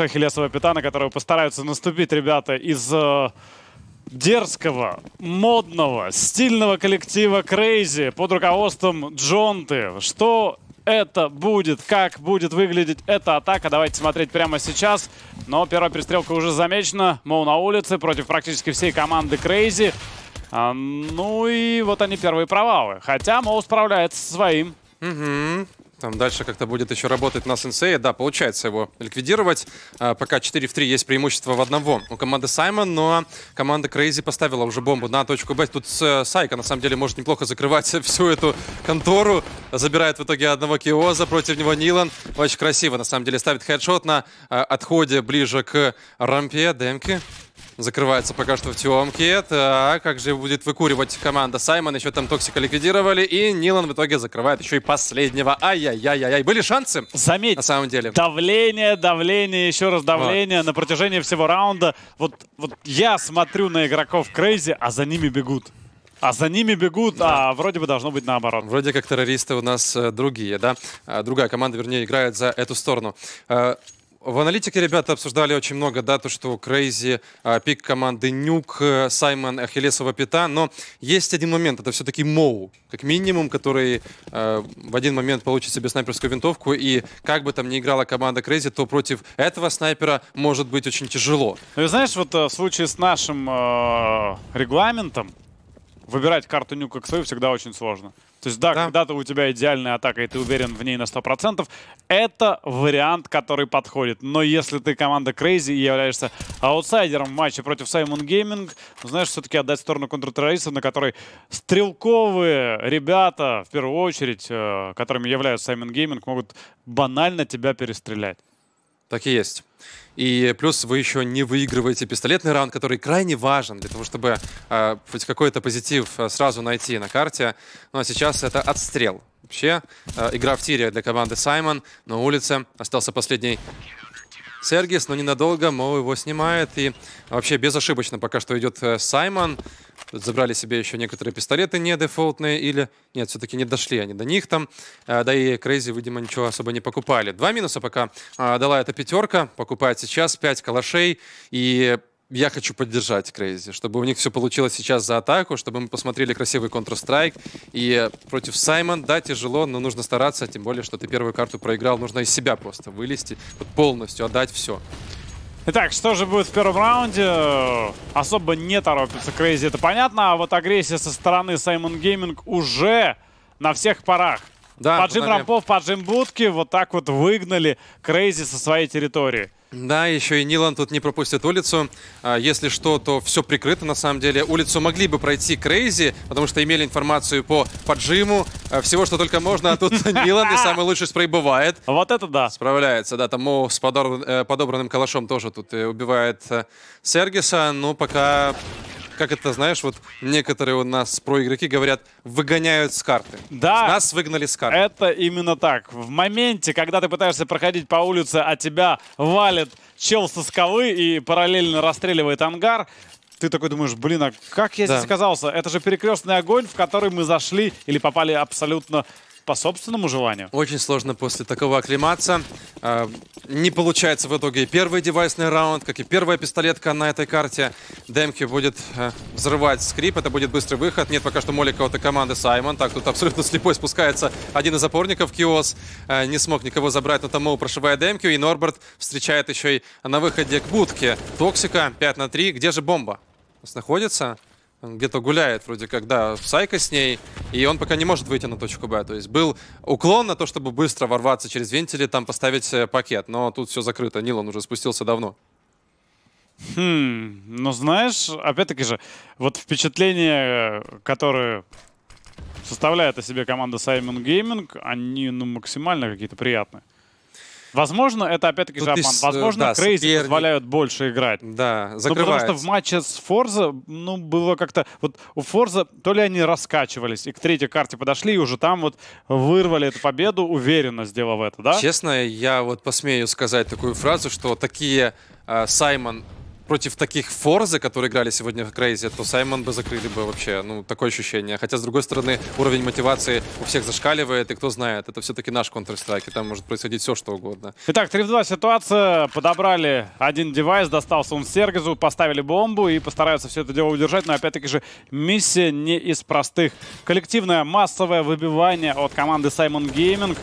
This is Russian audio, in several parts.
Ахиллесова Пита, на которую постараются наступить ребята из э, дерзкого, модного, стильного коллектива Crazy под руководством Джонты. Что это будет, как будет выглядеть эта атака, давайте смотреть прямо сейчас. Но первая перестрелка уже замечена. Моу на улице против практически всей команды Crazy. А, ну и вот они первые провалы. Хотя Моу справляется со своим. Угу. Там дальше как-то будет еще работать на сенсея. Да, получается его ликвидировать. А, пока 4 в 3 есть преимущество в одного у команды Саймон, но команда Крейзи поставила уже бомбу на точку Б. Тут э, Сайка, на самом деле, может неплохо закрывать всю эту контору. Забирает в итоге одного Киоза, против него Нилан. Очень красиво, на самом деле, ставит хедшот на а, отходе ближе к рампе. Демки закрывается пока что в темке. Так, как же будет выкуривать команда Саймон? Еще там Токсика ликвидировали. И Нилан в итоге закрывает еще и последнего. Ай-яй-яй-яй. Были шансы? Заметь. На самом деле. Давление, давление, еще раз давление вот. на протяжении всего раунда. Вот, вот я смотрю на игроков Крейзи, а за ними бегут. А за ними бегут, да. а вроде бы должно быть наоборот. Вроде как террористы у нас э, другие, да? А другая команда, вернее, играет за эту сторону. Э, в аналитике ребята обсуждали очень много, да, то, что Крейзи, а, пик команды Нюк, э, Саймон, Ахиллесова Пята, но есть один момент, это все-таки Моу, как минимум, который э, в один момент получит себе снайперскую винтовку, и как бы там ни играла команда Крейзи, то против этого снайпера может быть очень тяжело. Ну знаешь, вот э, в случае с нашим э, регламентом, выбирать карту нюк как свою всегда очень сложно. То есть, да, да. когда-то у тебя идеальная атака, и ты уверен в ней на 100%, это вариант, который подходит. Но если ты команда Crazy и являешься аутсайдером в матче против Simon Gaming, ну, знаешь, все-таки отдать сторону контртеррористов, на которой стрелковые ребята, в первую очередь, э, которыми являются Simon Gaming, могут банально тебя перестрелять. Так и есть. И плюс вы еще не выигрываете пистолетный раунд, который крайне важен для того, чтобы э, хоть какой-то позитив а, сразу найти на карте. Ну а сейчас это отстрел. Вообще, э, игра в тире для команды Саймон. На улице остался последний Сергис, но ненадолго Моу его снимает. И вообще безошибочно пока что идет э, Саймон. Тут забрали себе еще некоторые пистолеты не дефолтные или... Нет, все-таки не дошли они до них там. Э, да и Крейзи, видимо, ничего особо не покупали. Два минуса пока э, дала эта пятерка. Покупает сейчас пять калашей. И я хочу поддержать Крейзи, чтобы у них все получилось сейчас за атаку, чтобы мы посмотрели красивый Counter-Strike. И против Саймон, да, тяжело, но нужно стараться, тем более, что ты первую карту проиграл, нужно из себя просто вылезти, вот полностью отдать все. Итак, что же будет в первом раунде? Особо не торопится Крейзи, это понятно, а вот агрессия со стороны Саймон Гейминг уже на всех парах. Да, поджим фонарем. рампов, поджим будки. Вот так вот выгнали Крейзи со своей территории. Да, еще и Нилан тут не пропустит улицу. А, если что, то все прикрыто на самом деле. Улицу могли бы пройти Крейзи, потому что имели информацию по поджиму, а, всего, что только можно. А тут Нилан и самый лучший спрей бывает. Вот это да. Справляется, да. Там Моу с э, подобранным калашом тоже тут э, убивает э, Сергиса. Ну, пока как это, знаешь, вот некоторые у нас проигроки говорят, выгоняют с карты. Да. Нас выгнали с карты. Это именно так. В моменте, когда ты пытаешься проходить по улице, а тебя валит чел со скалы и параллельно расстреливает ангар, ты такой думаешь, блин, а как я да. здесь оказался? Это же перекрестный огонь, в который мы зашли или попали абсолютно по собственному желанию. Очень сложно после такого оклематься. А, не получается в итоге и первый девайсный раунд, как и первая пистолетка на этой карте. Демки будет а, взрывать скрип, это будет быстрый выход. Нет пока что молика от команды Саймон. Так, тут абсолютно слепой спускается один из опорников Киос. А, не смог никого забрать, но тому прошивая Демки. И Норберт встречает еще и на выходе к будке Токсика 5 на 3. Где же бомба? Находится? где-то гуляет вроде как, да, Сайка с ней, и он пока не может выйти на точку Б. То есть был уклон на то, чтобы быстро ворваться через вентили, там поставить э, пакет, но тут все закрыто. Нилан уже спустился давно. Хм, ну знаешь, опять-таки же, вот впечатление, которое составляет о себе команда Simon Gaming, они ну, максимально какие-то приятные. Возможно, это опять-таки же обман. Э, Возможно, Крейзи соперник. позволяют больше играть. Да, закрывается. Ну, потому что в матче с Форза, ну, было как-то... Вот у Форза то ли они раскачивались и к третьей карте подошли, и уже там вот вырвали эту победу, уверенно сделав это, да? Честно, я вот посмею сказать такую фразу, что такие а, Саймон против таких Форзы, которые играли сегодня в Крейзи, то Саймон бы закрыли бы вообще. Ну, такое ощущение. Хотя, с другой стороны, уровень мотивации у всех зашкаливает, и кто знает, это все-таки наш Counter-Strike, там может происходить все, что угодно. Итак, 3 в 2 ситуация. Подобрали один девайс, достался он Сергезу, поставили бомбу и постараются все это дело удержать, но опять-таки же миссия не из простых. Коллективное массовое выбивание от команды Саймон Гейминг.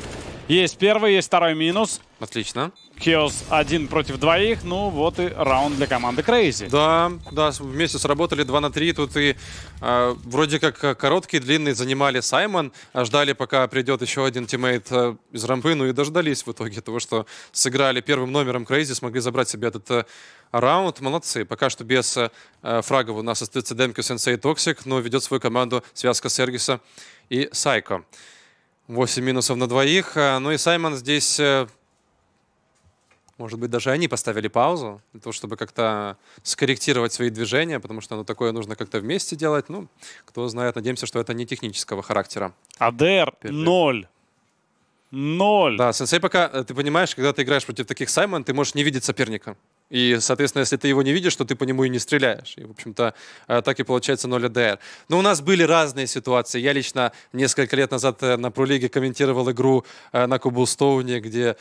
Есть первый, есть второй минус. Отлично. Хиос один против двоих. Ну, вот и раунд для команды Crazy. Да, да, вместе сработали 2 на 3. Тут и э, вроде как э, короткий, длинный занимали Саймон. Ждали, пока придет еще один тиммейт э, из рампы. Ну и дождались в итоге того, что сыграли первым номером Crazy, смогли забрать себе этот э, раунд. Молодцы. Пока что без э, фрагов у нас остается Демка, Сенсей и Токсик, но ведет свою команду связка Сергиса и Сайко. 8 минусов на двоих. Э, ну и Саймон здесь э, может быть, даже они поставили паузу для того, чтобы как-то скорректировать свои движения, потому что оно ну, такое нужно как-то вместе делать. Ну, кто знает, надеемся, что это не технического характера. АДР 0. Ноль. Да, сенсей пока, э, ты понимаешь, когда ты играешь против таких Саймон, ты можешь не видеть соперника. И, соответственно, если ты его не видишь, то ты по нему и не стреляешь. И, в общем-то, э, так и получается 0 АДР. Но у нас были разные ситуации. Я лично несколько лет назад э, на пролиге комментировал игру э, на Кублстоуне, где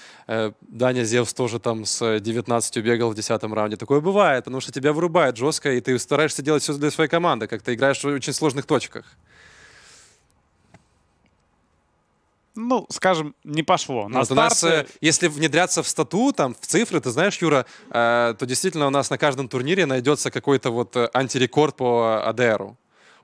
Даня Зевс тоже там с 19 бегал в 10 раунде. Такое бывает, потому что тебя вырубает жестко, и ты стараешься делать все для своей команды, как ты играешь в очень сложных точках. ну, скажем, не пошло. На вот у нас, э, если внедряться в стату, там, в цифры, ты знаешь, Юра, э, то действительно у нас на каждом турнире найдется какой-то вот э, антирекорд по АДРу.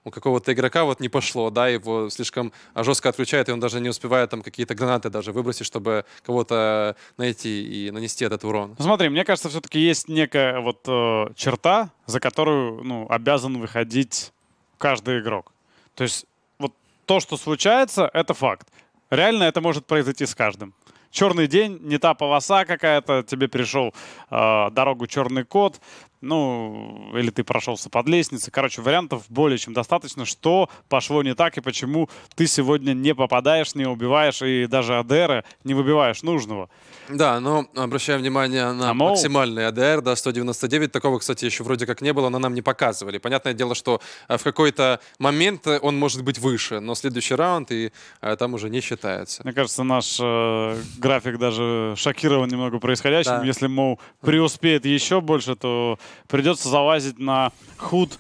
У какого-то игрока вот не пошло, да, его слишком жестко отключают и он даже не успевает там какие-то гранаты даже выбросить, чтобы кого-то найти и нанести этот урон. Ну, смотри, мне кажется, все-таки есть некая вот э, черта, за которую, ну, обязан выходить каждый игрок. То есть вот то, что случается, это факт. Реально это может произойти с каждым. Черный день, не та полоса какая-то, тебе пришел э, дорогу черный кот, ну, или ты прошелся под лестницей. Короче, вариантов более чем достаточно, что пошло не так и почему ты сегодня не попадаешь, не убиваешь и даже АДР не выбиваешь нужного. Да, но обращаю внимание на а мол... максимальный АДР, да, 199. Такого, кстати, еще вроде как не было, но нам не показывали. Понятное дело, что э, в какой-то момент он может быть выше, но следующий раунд и э, там уже не считается. Мне кажется, наш э, график даже шокирован немного происходящим. Да. Если, мол, преуспеет еще больше, то придется залазить на худ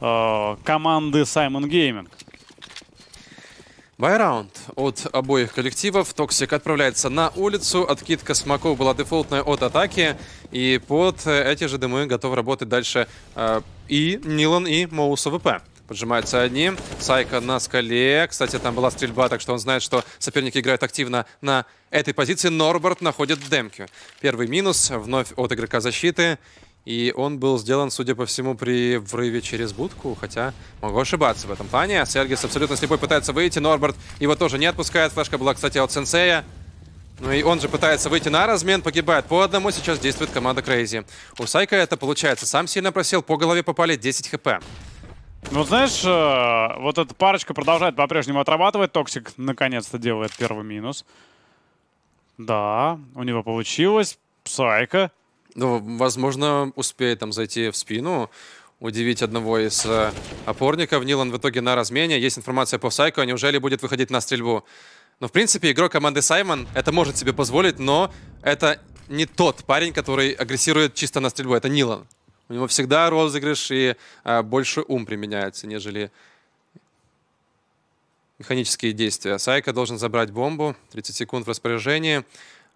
э, команды Simon Gaming. Байраунд от обоих коллективов. Токсик отправляется на улицу. Откидка смоков была дефолтная от атаки. И под эти же дымы готов работать дальше э, и Нилан, и Моус ВП. поджимается одни. Сайка на скале. Кстати, там была стрельба, так что он знает, что соперники играют активно на этой позиции. Норберт находит демки. Первый минус вновь от игрока защиты. И он был сделан, судя по всему, при врыве через будку, хотя могу ошибаться в этом плане. Сергис абсолютно слепой пытается выйти, Норберт его тоже не отпускает. Флешка была, кстати, от Сенсея. Ну и он же пытается выйти на размен, погибает. По одному сейчас действует команда Крейзи. У Сайка это получается. Сам сильно просел, по голове попали 10 хп. Ну, знаешь, э, вот эта парочка продолжает по-прежнему отрабатывать. Токсик наконец-то делает первый минус. Да, у него получилось. Сайка ну, возможно, успеет там зайти в спину, удивить одного из э, опорников. Нилан в итоге на размене. Есть информация по Сайку, неужели будет выходить на стрельбу? Но, ну, в принципе, игрок команды Саймон это может себе позволить, но это не тот парень, который агрессирует чисто на стрельбу. Это Нилан. У него всегда розыгрыш и э, больше ум применяется, нежели механические действия. Сайка должен забрать бомбу. 30 секунд в распоряжении.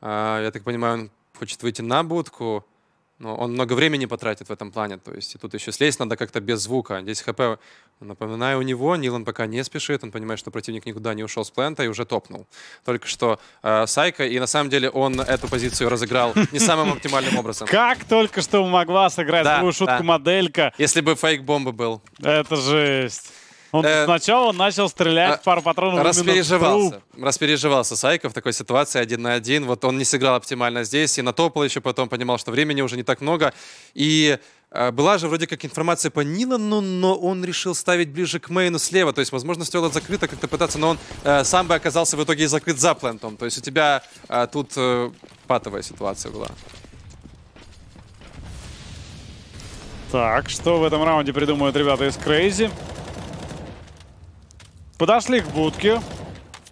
Э, я так понимаю, он хочет выйти на будку но он много времени потратит в этом плане. То есть и тут еще слезть надо как-то без звука. Здесь хп, напоминаю, у него. Нилан пока не спешит. Он понимает, что противник никуда не ушел с плента и уже топнул. Только что э, Сайка. И на самом деле он эту позицию разыграл не самым оптимальным образом. Как только что могла сыграть свою шутку моделька. Если бы фейк-бомба был. Это жесть. Он э, сначала начал стрелять э, пару патронов распереживался, Распереживался Сайков в такой ситуации один на один. Вот он не сыграл оптимально здесь и натопал еще потом, понимал, что времени уже не так много. И э, была же вроде как информация по Нилану, но он решил ставить ближе к мейну слева. То есть, возможно, стоило закрыто как-то пытаться, но он э, сам бы оказался в итоге и закрыт за плентом. То есть у тебя э, тут э, патовая ситуация была. Так, что в этом раунде придумают ребята из Крейзи? Подошли к будке.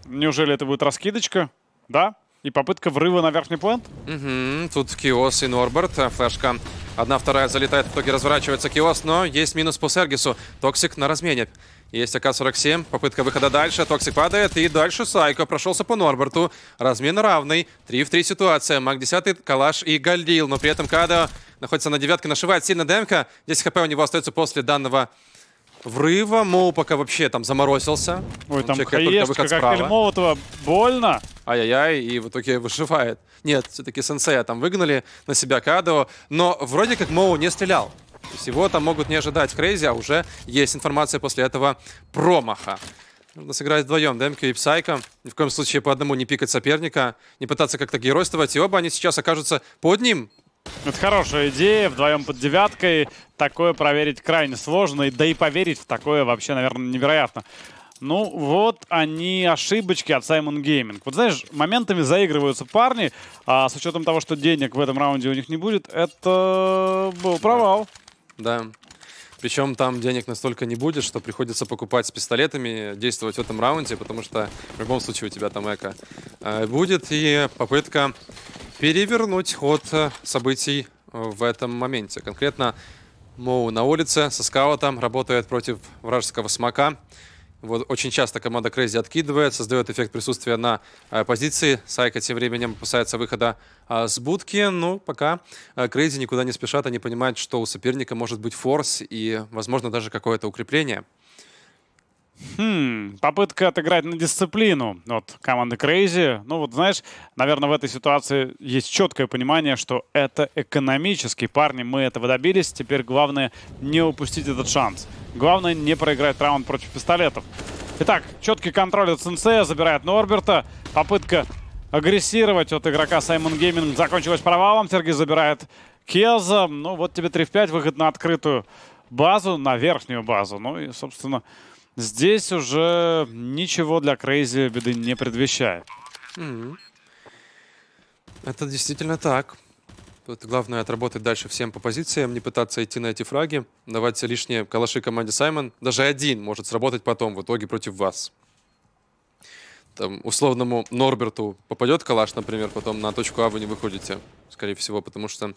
Неужели это будет раскидочка? Да? И попытка врыва на верхний план? Угу, тут Киос и Норберт, э, флешка. Одна, вторая залетает, в итоге разворачивается Киос, но есть минус по Сергису. Токсик на размене. Есть АК-47, попытка выхода дальше, Токсик падает, и дальше Сайко прошелся по Норберту. Размен равный, Три в три ситуация, Маг 10, Калаш и Галил, но при этом Када находится на девятке, нашивает сильно демка, 10 хп у него остается после данного врыва. Моу пока вообще там заморозился. Ой, там хаешка, как Молотова. Больно. Ай-яй-яй, и в итоге вышивает. Нет, все-таки сенсея там выгнали на себя Кадо. Но вроде как Моу не стрелял. То там могут не ожидать Крейзи, а уже есть информация после этого промаха. Нужно сыграть вдвоем, Демки и Псайка. Ни в коем случае по одному не пикать соперника, не пытаться как-то геройствовать. И оба они сейчас окажутся под ним. Это хорошая идея, вдвоем под девяткой. Такое проверить крайне сложно, да и поверить в такое вообще, наверное, невероятно. Ну, вот они ошибочки от Саймон Гейминг. Вот знаешь, моментами заигрываются парни, а с учетом того, что денег в этом раунде у них не будет, это был провал. Да. Причем там денег настолько не будет, что приходится покупать с пистолетами, действовать в этом раунде, потому что в любом случае у тебя там эко э, будет. И попытка перевернуть ход э, событий э, в этом моменте. Конкретно Моу на улице со скаутом работает против вражеского смока. Вот очень часто команда Крейзи откидывает, создает эффект присутствия на э, позиции. Сайка тем временем опасается выхода э, с будки. Ну, пока Крейзи э, никуда не спешат, они понимают, что у соперника может быть форс и, возможно, даже какое-то укрепление. Хм, попытка отыграть на дисциплину от команды Крейзи. Ну вот, знаешь, наверное, в этой ситуации есть четкое понимание, что это экономический Парни, мы этого добились. Теперь главное не упустить этот шанс. Главное не проиграть раунд против пистолетов. Итак, четкий контроль от Сенсея, забирает Норберта. Попытка агрессировать от игрока Саймон Гейминг закончилась провалом. Сергей забирает Кеза. Ну, вот тебе 3 в 5, выход на открытую базу, на верхнюю базу. Ну и, собственно, здесь уже ничего для Крейзи беды не предвещает. Это действительно так. Тут главное отработать дальше всем по позициям, не пытаться идти на эти фраги, давать лишние калаши команде Саймон. Даже один может сработать потом в итоге против вас. Там, условному Норберту попадет калаш, например, потом на точку А вы не выходите, скорее всего, потому что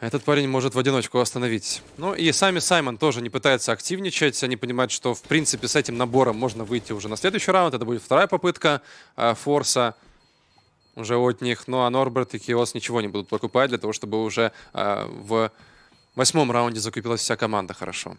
этот парень может в одиночку остановить. Ну и сами Саймон тоже не пытается активничать. Они понимают, что в принципе с этим набором можно выйти уже на следующий раунд. Это будет вторая попытка э, Форса уже от них. Ну а Норберт и Киос ничего не будут покупать для того, чтобы уже э, в восьмом раунде закупилась вся команда хорошо.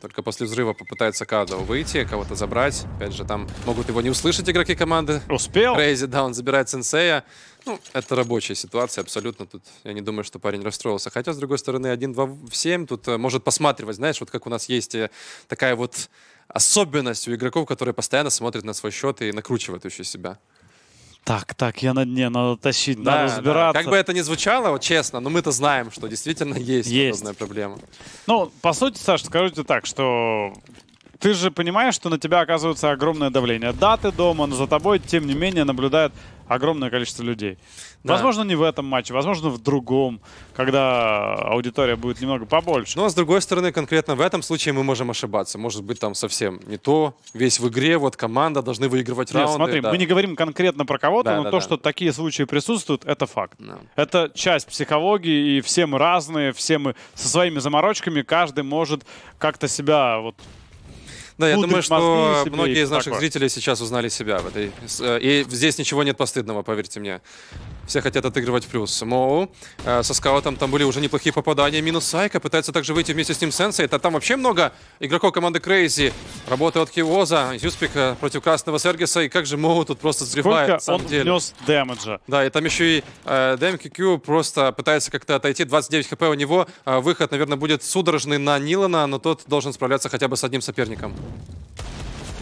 Только после взрыва попытается Кадо выйти, кого-то забрать. Опять же, там могут его не услышать игроки команды. Успел. Рейзи, да, он забирает сенсея. Ну, это рабочая ситуация, абсолютно. Тут я не думаю, что парень расстроился. Хотя, с другой стороны, 1-2 в 7 тут э, может посматривать, знаешь, вот как у нас есть э, такая вот особенность у игроков, которые постоянно смотрят на свой счет и накручивают еще себя так, так, я на дне, надо тащить, да, надо разбираться. Да. Как бы это ни звучало, вот честно, но мы-то знаем, что действительно есть, есть. подобная проблема. Ну, по сути, Саша, скажите так, что ты же понимаешь, что на тебя оказывается огромное давление. Да, ты дома, но за тобой, тем не менее, наблюдает огромное количество людей. Да. Возможно, не в этом матче, возможно, в другом, когда аудитория будет немного побольше. Но, с другой стороны, конкретно в этом случае мы можем ошибаться. Может быть, там совсем не то. Весь в игре, вот команда, должны выигрывать Нет, смотри, да. мы не говорим конкретно про кого-то, да, но да, то, да. что такие случаи присутствуют, это факт. Да. Это часть психологии, и все мы разные, все мы со своими заморочками, каждый может как-то себя вот да, я думаю, что многие из наших такое. зрителей сейчас узнали себя в этой... Э, и здесь ничего нет постыдного, поверьте мне. Все хотят отыгрывать в плюс. Моу э, со скаутом там были уже неплохие попадания. Минус Сайка пытается также выйти вместе с ним Сенсей. Это там вообще много игроков команды Крейзи. Работа от Кивоза, Юспик э, против Красного Сергиса. И как же Моу тут просто взрывает. Сколько он деле. внес дэмэджа. Да, и там еще и э, DMQQ просто пытается как-то отойти. 29 хп у него. Э, выход, наверное, будет судорожный на Нилана, но тот должен справляться хотя бы с одним соперником.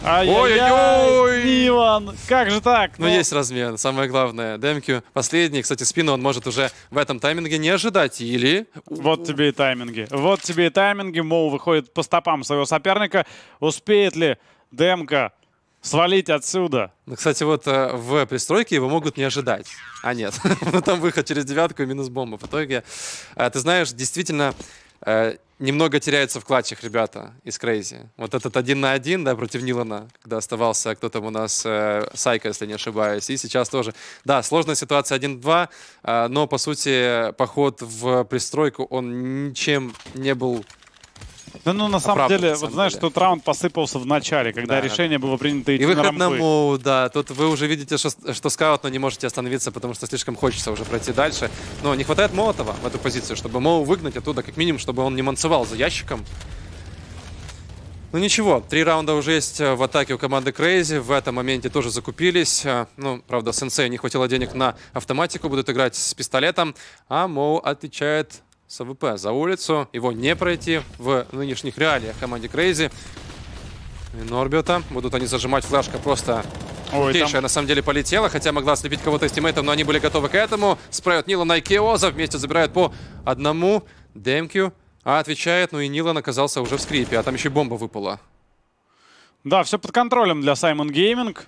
Ой-ой-ой! Иван, как же так? Но ну, ну, есть размен, самое главное. Демки последний. Кстати, спину он может уже в этом тайминге не ожидать. Или... Вот тебе и тайминги. Вот тебе и тайминги. Моу выходит по стопам своего соперника. Успеет ли Демка свалить отсюда. Ну, кстати, вот э, в пристройке его могут не ожидать. А нет, ну, там выход через девятку и минус бомба. В итоге, э, ты знаешь, действительно, э, немного теряется в клатчах, ребята, из Крейзи. Вот этот один на один, да, против Нилана, когда оставался кто там у нас, э, Сайка, если не ошибаюсь, и сейчас тоже. Да, сложная ситуация 1-2, э, но, по сути, поход в пристройку, он ничем не был да, ну, на самом деле, на вот знаешь, что тот раунд посыпался в начале, когда да, решение да. было принято идти И выход на рампы. да. Тут вы уже видите, что, что скаут, но не можете остановиться, потому что слишком хочется уже пройти дальше. Но не хватает Молотова в эту позицию, чтобы Моу выгнать оттуда, как минимум, чтобы он не манцевал за ящиком. Ну ничего, три раунда уже есть э, в атаке у команды Крейзи. В этом моменте тоже закупились. Э, ну, правда, сенсей не хватило денег на автоматику, будут играть с пистолетом. А Моу отвечает с АВП за улицу. Его не пройти в нынешних реалиях команде Крейзи. И Норбиота. Будут они зажимать флешка просто Ой, Кейша там... на самом деле полетела, хотя могла слепить кого-то из тиммейтов, но они были готовы к этому. Справят Нила и Кеоза, вместе забирают по одному. Демкью а отвечает, ну и Нилан оказался уже в скрипе, а там еще бомба выпала. Да, все под контролем для Саймон Гейминг.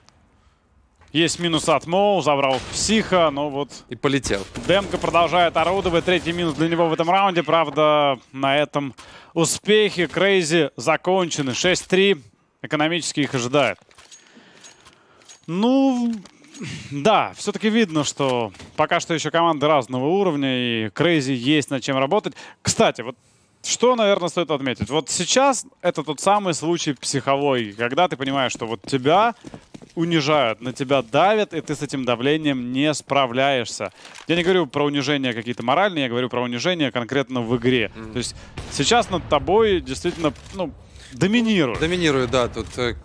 Есть минус от Моу, забрал психа, но вот... И полетел. Демка продолжает орудовать. Третий минус для него в этом раунде. Правда, на этом успехи Крейзи закончены. 6-3. Экономически их ожидает. Ну, да, все-таки видно, что пока что еще команды разного уровня, и Крейзи есть над чем работать. Кстати, вот что, наверное, стоит отметить? Вот сейчас это тот самый случай психологии, когда ты понимаешь, что вот тебя унижают, на тебя давят, и ты с этим давлением не справляешься. Я не говорю про унижения какие-то моральные, я говорю про унижения конкретно в игре. Mm. -hmm. То есть сейчас над тобой действительно, ну, доминируют. Доминируют, да, тут э,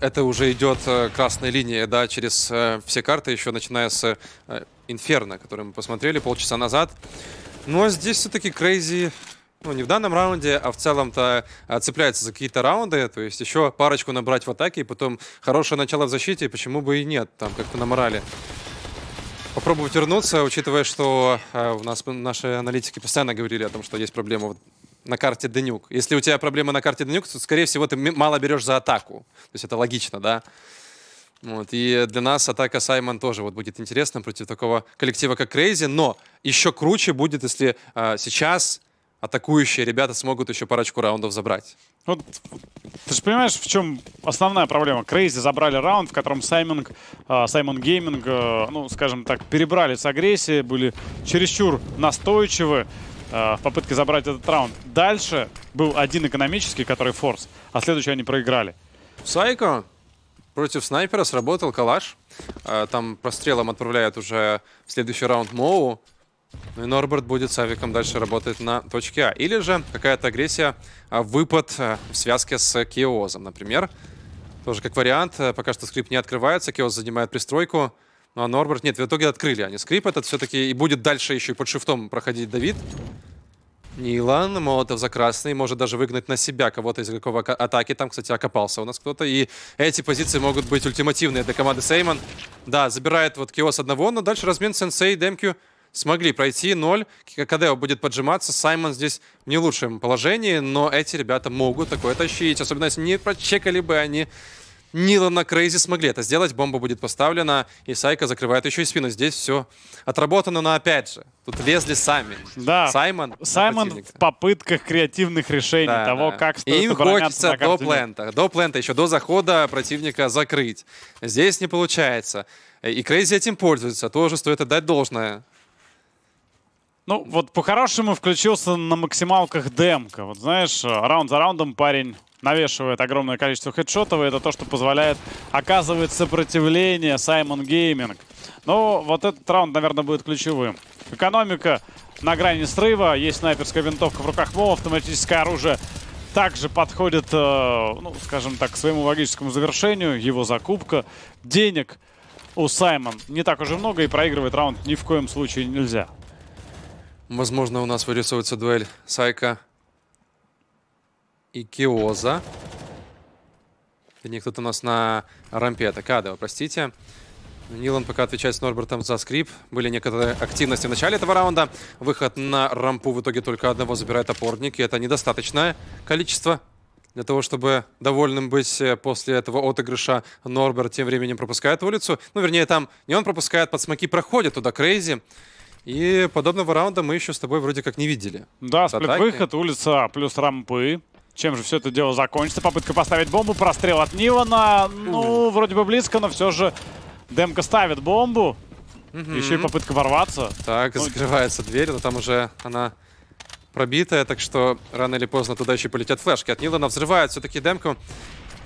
это уже идет э, красной линией, да, через э, все карты, еще начиная с э, Инферно, который мы посмотрели полчаса назад. Но ну, а здесь все-таки Crazy. Ну, не в данном раунде, а в целом-то а, цепляется за какие-то раунды, то есть еще парочку набрать в атаке, и потом хорошее начало в защите, почему бы и нет, там как-то на морали попробовать вернуться, учитывая, что э, у нас наши аналитики постоянно говорили о том, что есть проблема на карте Денюк. Если у тебя проблема на карте Денюк, то, скорее всего, ты мало берешь за атаку. То есть это логично, да? Вот. И для нас атака Саймон тоже вот будет интересна против такого коллектива, как Крейзи. Но еще круче будет, если э, сейчас атакующие ребята смогут еще парочку раундов забрать. Вот, ты же понимаешь, в чем основная проблема? Крейзи забрали раунд, в котором Сайминг, а, Саймон Гейминг, а, ну, скажем так, перебрали с агрессией, были чересчур настойчивы а, в попытке забрать этот раунд. Дальше был один экономический, который форс, а следующий они проиграли. Сайко против снайпера сработал калаш. там прострелом отправляет уже в следующий раунд Моу. Ну и Норберт будет с авиком дальше работать на точке А. Или же какая-то агрессия, а, выпад а, в связке с Киозом, например. Тоже как вариант. А, пока что скрип не открывается, Киоз занимает пристройку. Ну а Норберт... Нет, в итоге открыли они скрип этот все-таки. И будет дальше еще и под шифтом проходить Давид. Нилан, Молотов за красный, может даже выгнать на себя кого-то из игроков атаки. Там, кстати, окопался у нас кто-то. И эти позиции могут быть ультимативные для команды Сеймон. Да, забирает вот Киос одного, но дальше размен Сенсей, Демкью смогли пройти ноль. Кадео будет поджиматься. Саймон здесь в не лучшем положении, но эти ребята могут такое тащить. Особенно если не прочекали бы они Нила на Крейзи смогли это сделать. Бомба будет поставлена, и Сайка закрывает еще и спину. Здесь все отработано, но опять же, тут лезли сами. Да. Саймон. Саймон в попытках креативных решений да, того, да. как стоит Им хочется до плента, до плента, еще до захода противника закрыть. Здесь не получается. И Крейзи этим пользуется, тоже стоит отдать должное. Ну, вот по-хорошему включился на максималках демка. Вот знаешь, э, раунд за раундом парень навешивает огромное количество хедшотов, и это то, что позволяет оказывать сопротивление Саймон Гейминг. Но ну, вот этот раунд, наверное, будет ключевым. Экономика на грани срыва, есть снайперская винтовка в руках Моу, автоматическое оружие также подходит, э, ну, скажем так, к своему логическому завершению, его закупка. Денег у Саймон не так уже много, и проигрывать раунд ни в коем случае нельзя. Возможно, у нас вырисовывается дуэль Сайка и Киоза. Вернее, кто-то у нас на рампе. Это простите. Нилан пока отвечает с Норбертом за скрип. Были некоторые активности в начале этого раунда. Выход на рампу в итоге только одного забирает опорник. И это недостаточное количество для того, чтобы довольным быть э, после этого отыгрыша. Норберт тем временем пропускает улицу. Ну, вернее, там не он пропускает, под смоки проходит туда Крейзи. И подобного раунда мы еще с тобой вроде как не видели. Да, сплит-выход, улица плюс рампы. Чем же все это дело закончится? Попытка поставить бомбу, прострел от Нивана. Ну, вроде бы близко, но все же Демка ставит бомбу. Угу. Еще и попытка ворваться. Так, ну, закрывается дверь, но там уже она пробитая, так что рано или поздно туда еще полетят флешки. От Нилана взрывает все-таки демку.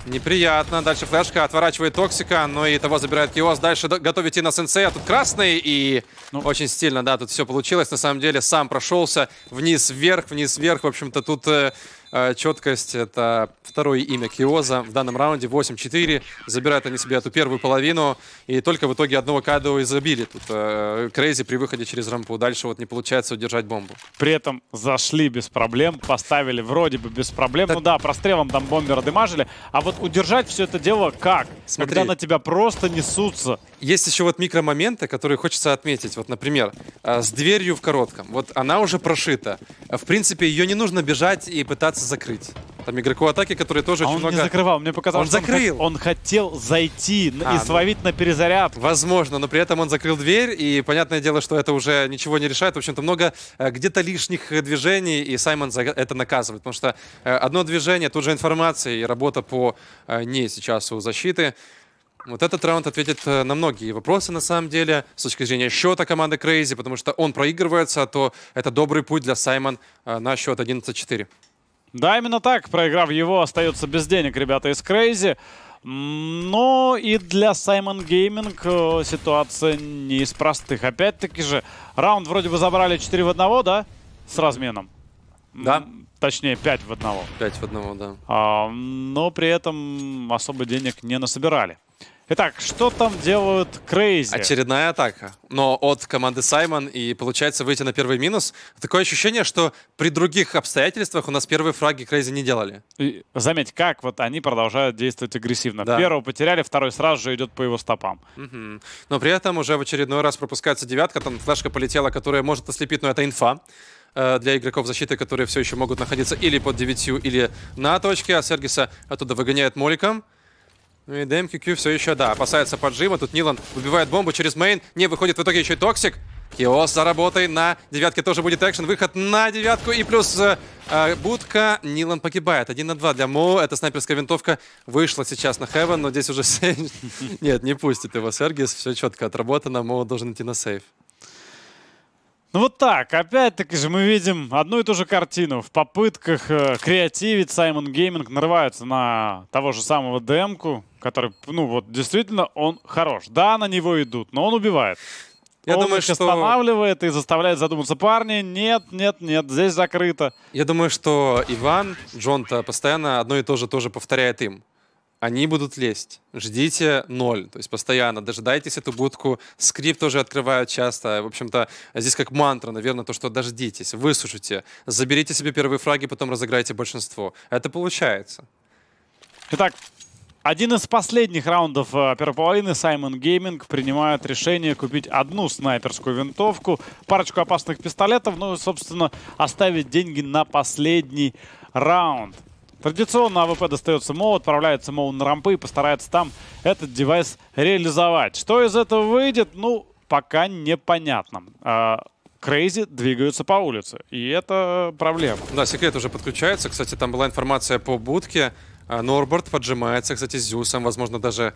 Неприятно. Дальше флешка отворачивает Токсика, но и того забирает Киос. Дальше готовит на Сенсей, а тут красный. И ну. очень стильно, да, тут все получилось. На самом деле сам прошелся вниз-вверх, вниз-вверх. В общем-то, тут э, Э, четкость. Это второе имя Киоза. В данном раунде 8-4. Забирают они себе эту первую половину. И только в итоге одного кадо и забили. Тут э, Крейзи при выходе через рампу. Дальше вот не получается удержать бомбу. При этом зашли без проблем. Поставили вроде бы без проблем. Да. Ну да, прострелом там бомбера дымажили. А вот удержать все это дело как? Смотри. Когда на тебя просто несутся. Есть еще вот микромоменты, которые хочется отметить. Вот, например, э, с дверью в коротком. Вот она уже прошита. В принципе, ее не нужно бежать и пытаться закрыть. Там игроку атаки, которые тоже а очень он много... не закрывал, мне показалось, он что закрыл. Он, он хотел зайти а, и ну. словить ну... на перезаряд. Возможно, но при этом он закрыл дверь, и понятное дело, что это уже ничего не решает. В общем-то, много э, где-то лишних э, движений, и Саймон за это наказывает. Потому что э, одно движение, тут же информация и работа по ней сейчас у защиты. Вот этот раунд ответит на многие вопросы, на самом деле, с точки зрения счета команды Crazy, потому что он проигрывается, а то это добрый путь для Саймон на счет 11-4. Да, именно так. Проиграв его, остается без денег ребята из Крейзи. Но и для Саймон Гейминг э, ситуация не из простых. Опять-таки же, раунд вроде бы забрали 4 в 1, да? С разменом. Да. Точнее, 5 в 1. 5 в 1, да. А, но при этом особо денег не насобирали. Итак, что там делают Крейзи? Очередная атака, но от команды Саймон, и получается выйти на первый минус. Такое ощущение, что при других обстоятельствах у нас первые фраги Крейзи не делали. И, заметь, как вот они продолжают действовать агрессивно. Да. Первого потеряли, второй сразу же идет по его стопам. Угу. Но при этом уже в очередной раз пропускается девятка, там флешка полетела, которая может ослепить, но это инфа э, для игроков защиты, которые все еще могут находиться или под девятью, или на точке. А Сергиса оттуда выгоняет моликом. Ну и DMQQ все еще, да, опасается поджима. Тут Нилан убивает бомбу через мейн. Не, выходит в итоге еще и Токсик. Киос за работой на девятке тоже будет экшен. Выход на девятку и плюс э, э будка. Нилан погибает. Один на два для Моу. Эта снайперская винтовка вышла сейчас на Хевен, но здесь уже Нет, не пустит его Сергис. Все четко отработано. Моу должен идти на сейф. Ну вот так, опять-таки же мы видим одну и ту же картину. В попытках э, креативить Саймон Гейминг нарывается на того же самого демку, который, ну вот, действительно, он хорош. Да, на него идут, но он убивает. Я он думаю, их останавливает что... и заставляет задуматься парни. Нет, нет, нет, здесь закрыто. Я думаю, что Иван, Джон-то постоянно одно и то же тоже повторяет им они будут лезть. Ждите ноль, то есть постоянно дожидайтесь эту будку. Скрипт тоже открывают часто. В общем-то, здесь как мантра, наверное, то, что дождитесь, высушите, заберите себе первые фраги, потом разыграйте большинство. Это получается. Итак, один из последних раундов э, первой половины Саймон Гейминг принимает решение купить одну снайперскую винтовку, парочку опасных пистолетов, ну и, собственно, оставить деньги на последний раунд. Традиционно АВП достается Моу, отправляется Моу на рампы и постарается там этот девайс реализовать. Что из этого выйдет, ну, пока непонятно. А, Крейзи двигаются по улице, и это проблема. Да, секрет уже подключается. Кстати, там была информация по будке. А, Норборд поджимается, кстати, с Зюсом. Возможно, даже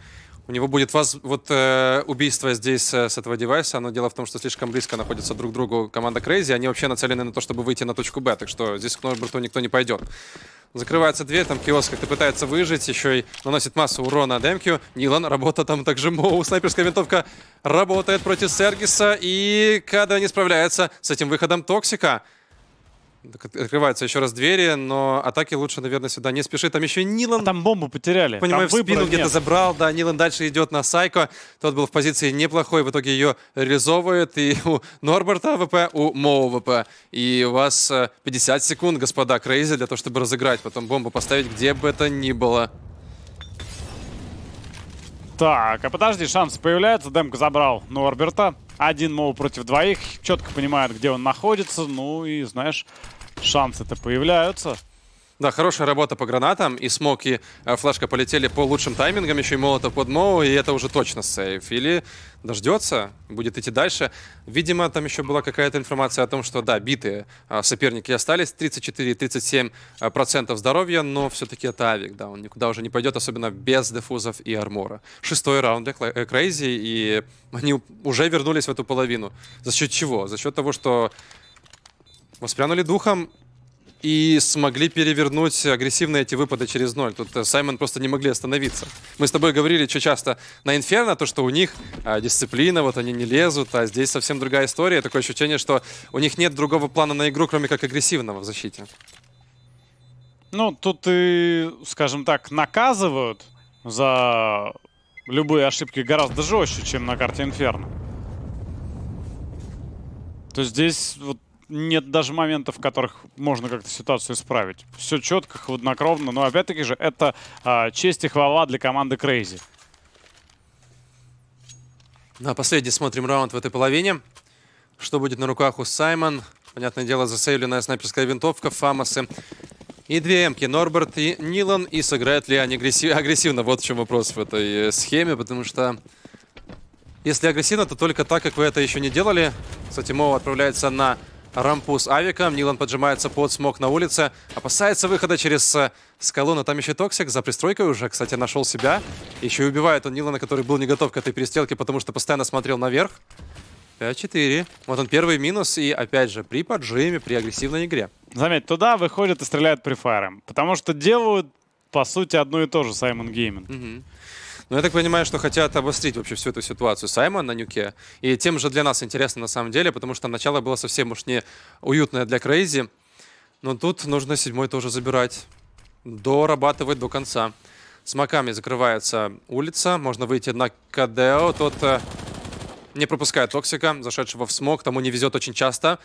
у него будет вас вот э, убийство здесь э, с этого девайса, но дело в том, что слишком близко находятся друг к другу команда Crazy, они вообще нацелены на то, чтобы выйти на точку Б, так что здесь к Норберту никто не пойдет. Закрывается дверь, там киоск как-то пытается выжить, еще и наносит массу урона Демкью. Нилан, работа там также Моу, снайперская винтовка работает против Сергиса, и Када не справляется с этим выходом Токсика. Открываются еще раз двери, но атаки лучше, наверное, сюда не спешить. Там еще Нилан... А там бомбу потеряли. Понимаю, там в спину где-то забрал. Да, Нилан дальше идет на Сайко. Тот был в позиции неплохой, в итоге ее реализовывает. И у Норберта ВП, у Моу ВП. И у вас 50 э, секунд, господа, Крейзи, для того, чтобы разыграть. Потом бомбу поставить где бы это ни было. Так, а подожди, шансы появляются. Демка забрал Норберта. Один мол против двоих. Четко понимает, где он находится. Ну и, знаешь, шансы-то появляются. Да, хорошая работа по гранатам. И смог, и э, флешка полетели по лучшим таймингам. Еще и молотов под ноу, и это уже точно сейф. Или дождется, будет идти дальше. Видимо, там еще была какая-то информация о том, что, да, битые э, соперники остались. 34-37% э, здоровья, но все-таки это авик, да. Он никуда уже не пойдет, особенно без дефузов и армора. Шестой раунд для Крейзи, и они уже вернулись в эту половину. За счет чего? За счет того, что воспрянули духом, и смогли перевернуть агрессивно эти выпады через ноль. Тут э, Саймон просто не могли остановиться. Мы с тобой говорили что часто на Инферно, то, что у них а, дисциплина, вот они не лезут, а здесь совсем другая история. Такое ощущение, что у них нет другого плана на игру, кроме как агрессивного в защите. Ну, тут и, скажем так, наказывают за любые ошибки гораздо жестче, чем на карте Инферно. То здесь вот нет даже моментов, в которых можно как-то ситуацию исправить. Все четко, хладнокровно, но опять-таки же это э, честь и хвала для команды Крейзи. На ну, последний смотрим раунд в этой половине. Что будет на руках у Саймон? Понятное дело, засейвленная снайперская винтовка, фамасы и две эмки, Норберт и Нилан. И сыграют ли они агрессивно? Вот в чем вопрос в этой э, схеме, потому что... Если агрессивно, то только так, как вы это еще не делали. Кстати, Моу отправляется на рампу с авиком. Нилан поджимается под смог на улице. Опасается выхода через э, скалу, но там еще Токсик за пристройкой уже, кстати, нашел себя. Еще и убивает он Нилана, который был не готов к этой перестрелке, потому что постоянно смотрел наверх. 5-4. Вот он первый минус, и опять же, при поджиме, при агрессивной игре. Заметь, туда выходят и стреляют при фаре, потому что делают, по сути, одно и то же Саймон Гейминг. Угу. Ну я так понимаю, что хотят обострить вообще всю эту ситуацию Сайма на нюке. И тем же для нас интересно на самом деле, потому что начало было совсем уж не уютное для Крейзи. Но тут нужно седьмой тоже забирать. Дорабатывать до конца. С маками закрывается улица. Можно выйти на Кадео. Тот э, не пропускает токсика, зашедшего в смог. Тому не везет очень часто.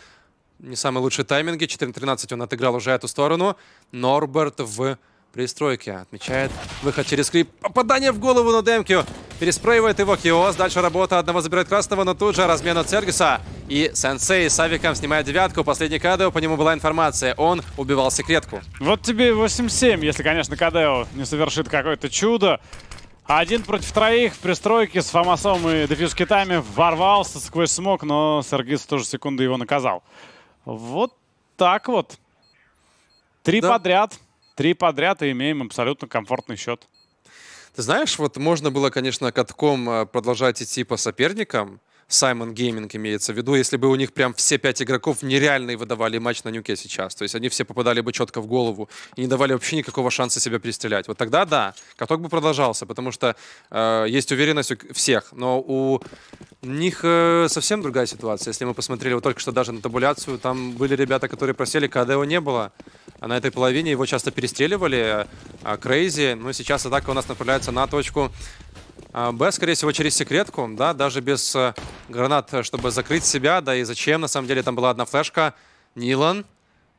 Не самые лучшие тайминги. 4-13 он отыграл уже эту сторону. Норберт в пристройки. Отмечает выход через скрип. Попадание в голову на демке. Переспрейивает его Киос. Дальше работа одного забирает красного, но тут же размен от Сергиса. И Сенсей с Авиком снимает девятку. Последний Кадео, по нему была информация. Он убивал секретку. Вот тебе 8-7, если, конечно, Кадео не совершит какое-то чудо. Один против троих в пристройке с Фомасом и Дефьюз Китами ворвался сквозь смог, но Сергис тоже секунду его наказал. Вот так вот. Три да. подряд. Три подряд и имеем абсолютно комфортный счет. Ты знаешь, вот можно было, конечно, катком э, продолжать идти по соперникам, Саймон Гейминг имеется в виду, если бы у них прям все пять игроков нереальные выдавали матч на нюке сейчас. То есть они все попадали бы четко в голову и не давали вообще никакого шанса себя перестрелять. Вот тогда да, каток бы продолжался, потому что э, есть уверенность у всех. Но у них э, совсем другая ситуация. Если мы посмотрели вот только что даже на табуляцию, там были ребята, которые просели, когда его не было. А на этой половине его часто перестреливали. А, а Крейзи. Ну, сейчас атака у нас направляется на точку а, Б, скорее всего, через секретку, да, даже без э, гранат, э, чтобы закрыть себя, да и зачем, на самом деле, там была одна флешка. Нилан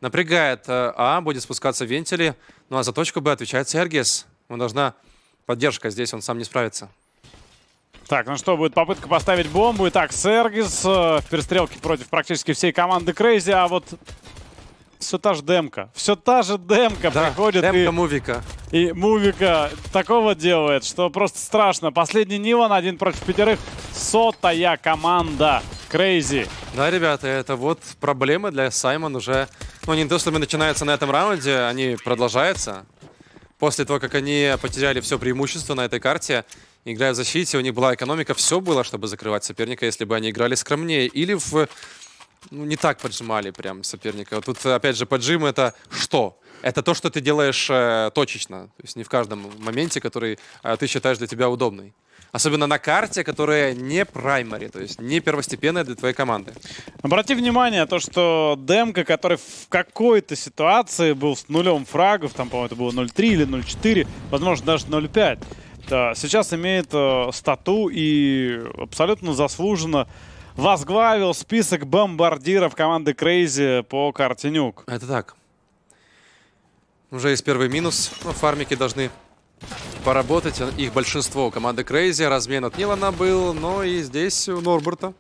напрягает э, А, будет спускаться в вентили, ну а за точку Б отвечает Сергис. Он должна поддержка, здесь он сам не справится. Так, ну что, будет попытка поставить бомбу. Итак, Сергис в перестрелке против практически всей команды Крейзи, а вот все та же демка. Все та же демка да, приходит. Демка и, Мувика. И Мувика такого делает, что просто страшно. Последний Ниван, один против пятерых. Сотая команда. Крейзи. Да, ребята, это вот проблема для Саймон уже. Ну, не то, чтобы начинается на этом раунде, они продолжаются. После того, как они потеряли все преимущество на этой карте, играя в защите, у них была экономика, все было, чтобы закрывать соперника, если бы они играли скромнее. Или в ну, не так поджимали прям соперника. Вот тут, опять же, поджим — это что? Это то, что ты делаешь э, точечно. То есть не в каждом моменте, который э, ты считаешь для тебя удобный. Особенно на карте, которая не праймари, то есть не первостепенная для твоей команды. Обрати внимание, то, что Демка, который в какой-то ситуации был с нулем фрагов, там, по-моему, это было 0.3 или 0.4, возможно, даже 0.5, сейчас имеет э, стату и абсолютно заслуженно возглавил список бомбардиров команды Crazy по Картинюк. Это так. Ну, уже есть первый минус. Ну, фармики должны поработать. Их большинство у команды Crazy. Размен от Нилана был, но и здесь у Норбурта.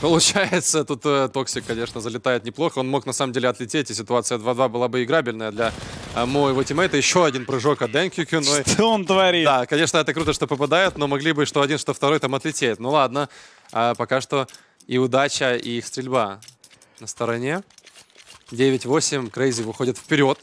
Получается, тут э, Токсик, конечно, залетает неплохо. Он мог, на самом деле, отлететь, и ситуация 2-2 была бы играбельная для э, моего тиммейта. Еще один прыжок от Денкюкю. Но... Что он творит? Да, конечно, это круто, что попадает, но могли бы что один, что второй там отлететь. Ну ладно. А пока что и удача, и их стрельба на стороне. 9-8, Крейзи выходит вперед.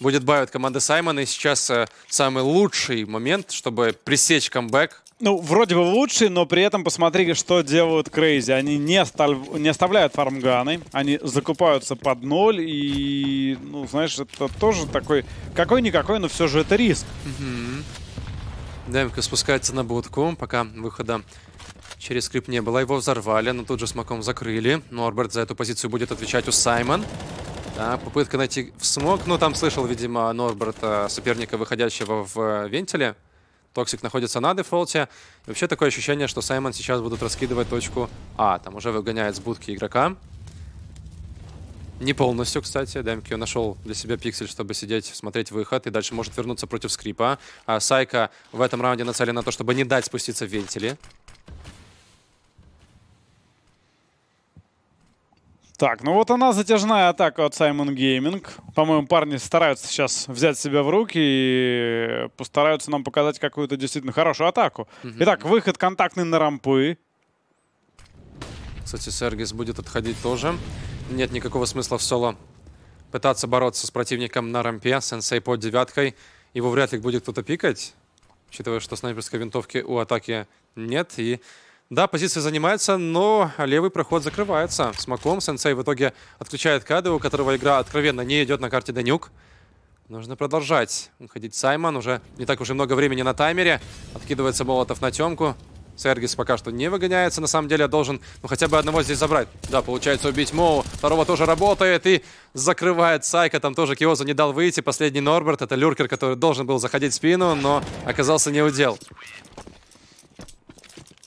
Будет бавить команда Саймона, и сейчас э, самый лучший момент, чтобы пресечь камбэк. Ну, вроде бы лучший, но при этом посмотрите, что делают Крейзи. Они не, осталь... не оставляют фармганы, они закупаются под ноль, и, ну, знаешь, это тоже такой, какой-никакой, но все же это риск. Угу. Дамика спускается на будку, пока выхода Через скрип не было, его взорвали, но тут же смоком закрыли. Норберт за эту позицию будет отвечать у Саймон. Да, попытка найти в смог, но ну, там слышал, видимо, Норберта, соперника, выходящего в э, вентиле. Токсик находится на дефолте. И вообще такое ощущение, что Саймон сейчас будут раскидывать точку А. Там уже выгоняет с будки игрока. Не полностью, кстати. Дамкио нашел для себя пиксель, чтобы сидеть, смотреть выход. И дальше может вернуться против скрипа. А Сайка в этом раунде нацелен на то, чтобы не дать спуститься в вентили. Так, ну вот она затяжная атака от Simon Gaming. По-моему, парни стараются сейчас взять себя в руки и постараются нам показать какую-то действительно хорошую атаку. Угу. Итак, выход контактный на рампы. Кстати, Сергис будет отходить тоже. Нет никакого смысла в соло пытаться бороться с противником на рампе. Сенсей под девяткой. Его вряд ли будет кто-то пикать, учитывая, что снайперской винтовки у атаки нет. И да, позиция занимается, но левый проход закрывается. Смоком сенсей в итоге отключает Кады, у которого игра откровенно не идет на карте Данюк. Нужно продолжать уходить Саймон. Уже не так уж много времени на таймере. Откидывается Молотов на темку. Сергис пока что не выгоняется. На самом деле а должен ну, хотя бы одного здесь забрать. Да, получается убить Моу. Второго тоже работает и закрывает Сайка. Там тоже Киоза не дал выйти. Последний Норберт. Это люркер, который должен был заходить в спину, но оказался неудел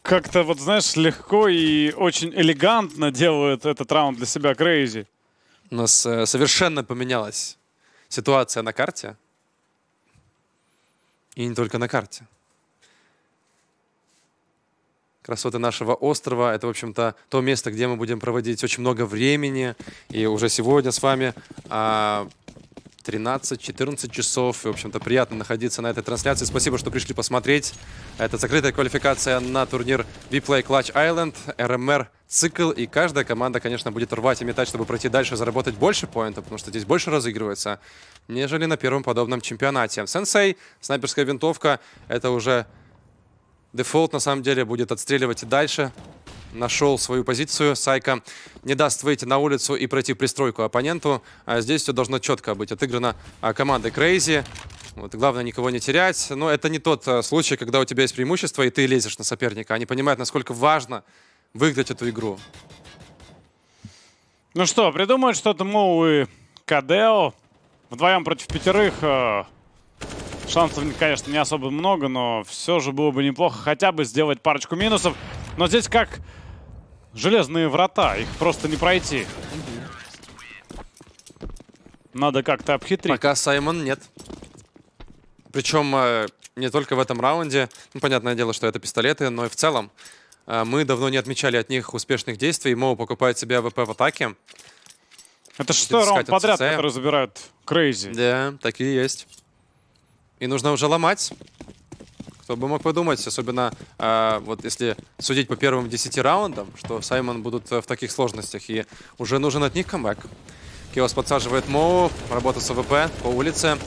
как-то, вот знаешь, легко и очень элегантно делают этот раунд для себя Крейзи. У нас э, совершенно поменялась ситуация на карте. И не только на карте. Красоты нашего острова — это, в общем-то, то место, где мы будем проводить очень много времени. И уже сегодня с вами а, 13-14 часов. И, в общем-то, приятно находиться на этой трансляции. Спасибо, что пришли посмотреть. Это закрытая квалификация на турнир V-Play Clutch Island, RMR цикл, и каждая команда, конечно, будет рвать и метать, чтобы пройти дальше, заработать больше поинтов, потому что здесь больше разыгрывается, нежели на первом подобном чемпионате. Сенсей, снайперская винтовка, это уже дефолт, на самом деле, будет отстреливать и дальше нашел свою позицию. Сайка не даст выйти на улицу и пройти пристройку оппоненту. А здесь все должно четко быть отыграно а, командой Крейзи. Вот, главное никого не терять. Но это не тот а, случай, когда у тебя есть преимущество, и ты лезешь на соперника. Они понимают, насколько важно выиграть эту игру. Ну что, придумают что-то Моу и Кадео. Вдвоем против пятерых. А, шансов, конечно, не особо много, но все же было бы неплохо хотя бы сделать парочку минусов. Но здесь как Железные врата, их просто не пройти. Надо как-то обхитрить. Пока Саймон нет. Причем э, не только в этом раунде. Ну, понятное дело, что это пистолеты, но и в целом. Э, мы давно не отмечали от них успешных действий. Моу покупает себе АВП в атаке. Это шестой раунд подряд, который забирают Крейзи. Да, такие есть. И нужно уже ломать. Кто бы мог подумать, особенно э, вот если судить по первым 10 раундам, что Саймон будут э, в таких сложностях, и уже нужен от них камбэк. Киос подсаживает Моу, работа с АВП по улице.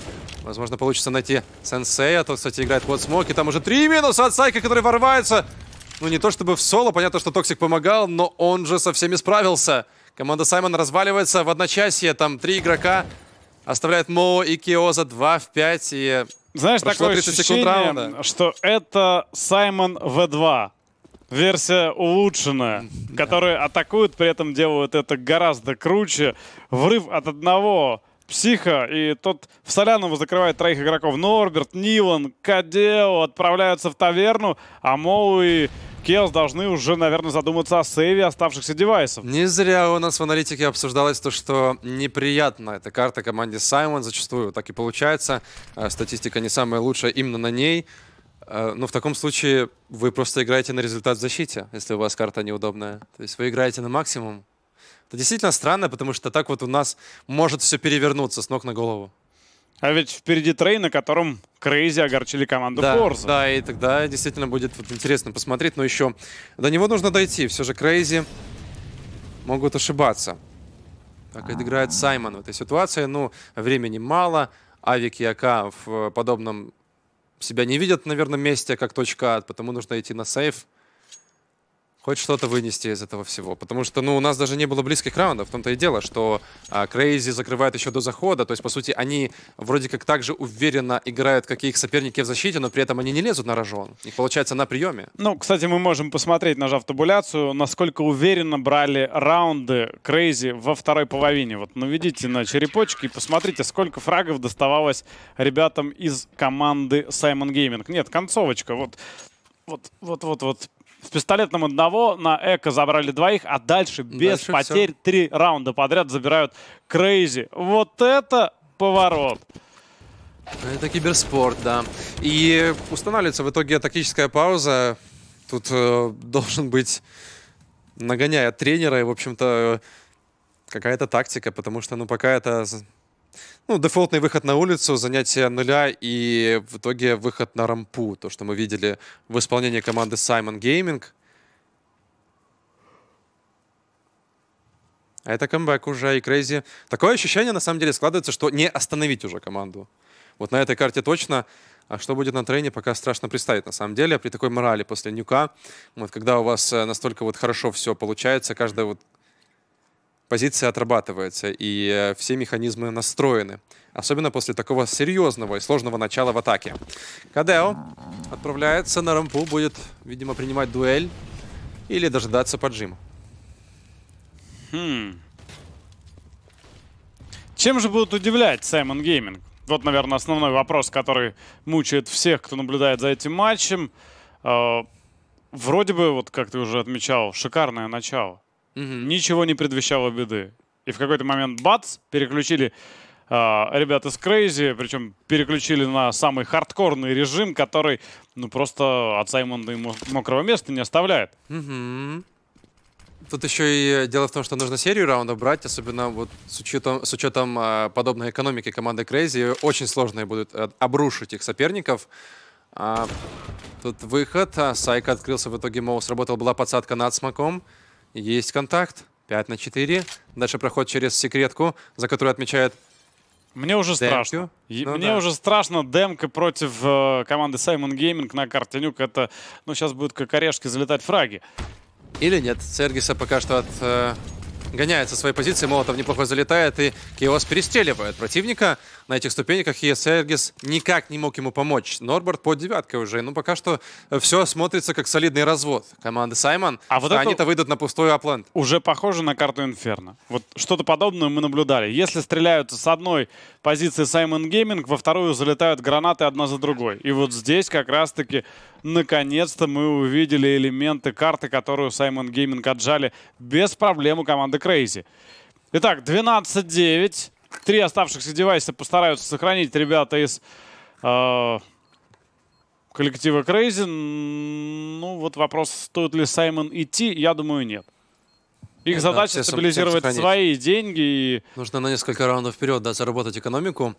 Возможно, получится найти Сенсея. А то кстати, играет под смок. И там уже три минуса от Сайка, который ворвается. Ну, не то чтобы в соло. Понятно, что Токсик помогал, но он же со всеми справился. Команда Саймон разваливается в одночасье. Там три игрока. Оставляет Моу и Киоза 2 в 5. И знаешь, Прошло такое ощущение, раунда. что это Саймон В2. Версия улучшенная, да. которые атакуют, при этом делают это гораздо круче. Врыв от одного психа, и тот в Солянову закрывает троих игроков. Норберт, Нилан, Кадео отправляются в таверну, а Моу и Chaos должны уже, наверное, задуматься о сейве оставшихся девайсов. Не зря у нас в аналитике обсуждалось то, что неприятно эта карта команде Саймон. Зачастую так и получается. Э, статистика не самая лучшая именно на ней. Э, но в таком случае вы просто играете на результат в защите, если у вас карта неудобная. То есть вы играете на максимум. Это действительно странно, потому что так вот у нас может все перевернуться с ног на голову. А ведь впереди трейн, на котором Крейзи огорчили команду да, Forza. Да, и тогда действительно будет вот интересно посмотреть, но еще до него нужно дойти. Все же Крейзи могут ошибаться. Так играет а. Саймон в этой ситуации. Ну, времени мало. Авик и АК в подобном себя не видят, наверное, месте, как точка А, потому нужно идти на сейф хоть что-то вынести из этого всего. Потому что, ну, у нас даже не было близких раундов. В том-то и дело, что Крейзи а, закрывает еще до захода. То есть, по сути, они вроде как так же уверенно играют, как и их соперники в защите, но при этом они не лезут на рожон. Их получается на приеме. Ну, кстати, мы можем посмотреть, нажав табуляцию, насколько уверенно брали раунды Крейзи во второй половине. Вот наведите на черепочки и посмотрите, сколько фрагов доставалось ребятам из команды Саймон Гейминг. Нет, концовочка. Вот вот, вот, вот, вот с пистолетным одного на эко забрали двоих, а дальше без дальше потерь все. три раунда подряд забирают Крейзи. Вот это поворот! Это киберспорт, да. И устанавливается в итоге тактическая пауза. Тут э, должен быть, нагоняя тренера, и, в общем-то, э, какая-то тактика, потому что, ну, пока это ну, дефолтный выход на улицу, занятие нуля и в итоге выход на рампу. То, что мы видели в исполнении команды Simon Gaming. А это камбэк уже и Крейзи. Такое ощущение, на самом деле, складывается, что не остановить уже команду. Вот на этой карте точно. А что будет на трейне, пока страшно представить, на самом деле, при такой морали после нюка. Вот когда у вас э, настолько вот хорошо все получается, каждая вот позиция отрабатывается, и э, все механизмы настроены. Особенно после такого серьезного и сложного начала в атаке. Кадео отправляется на рампу, будет, видимо, принимать дуэль или дожидаться поджима. Хм. Чем же будут удивлять Саймон Гейминг? Вот, наверное, основной вопрос, который мучает всех, кто наблюдает за этим матчем. Э, вроде бы, вот как ты уже отмечал, шикарное начало. Угу. Ничего не предвещало беды. И в какой-то момент, бац, переключили Uh, ребята с Крейзи, причем переключили на самый хардкорный режим, который, ну, просто от Саймонда мокрого места не оставляет. Угу. Тут еще и э, дело в том, что нужно серию раундов брать, особенно вот с учетом, с учетом э, а, подобной экономики команды Крейзи. Очень сложные будут э, обрушить их соперников. А, тут выход. А, Сайка открылся в итоге, Моу сработал, была подсадка над смоком. Есть контакт. 5 на 4. Дальше проход через секретку, за которую отмечает мне уже Дэмпью. страшно. Ну, Мне да. уже страшно. Демка против э, команды Simon Gaming на карте Нюк. Это, ну, сейчас будет как орешки залетать фраги. Или нет. Сергиса пока что от э, гоняет со своей позиции, Молотов неплохо залетает, и Киос перестреливает противника. На этих ступеньках и Сергис никак не мог ему помочь. Норберт под девяткой уже, ну пока что э, все смотрится как солидный развод команды Саймон, а вот они-то выйдут на пустой аплент. Уже похоже на карту Инферно. Вот что-то подобное мы наблюдали. Если стреляют с одной позиции Саймон Гейминг, во вторую залетают гранаты одна за другой. И вот здесь как раз-таки наконец-то мы увидели элементы карты, которую Саймон Гейминг отжали без проблем у команды Крейзи. Итак, 12-9. Три оставшихся девайса постараются сохранить ребята из э, коллектива Крейзи. Ну, вот вопрос, стоит ли Саймон идти, я думаю, нет. Их задача да, стабилизировать свои деньги. И... Нужно на несколько раундов вперед да, заработать экономику.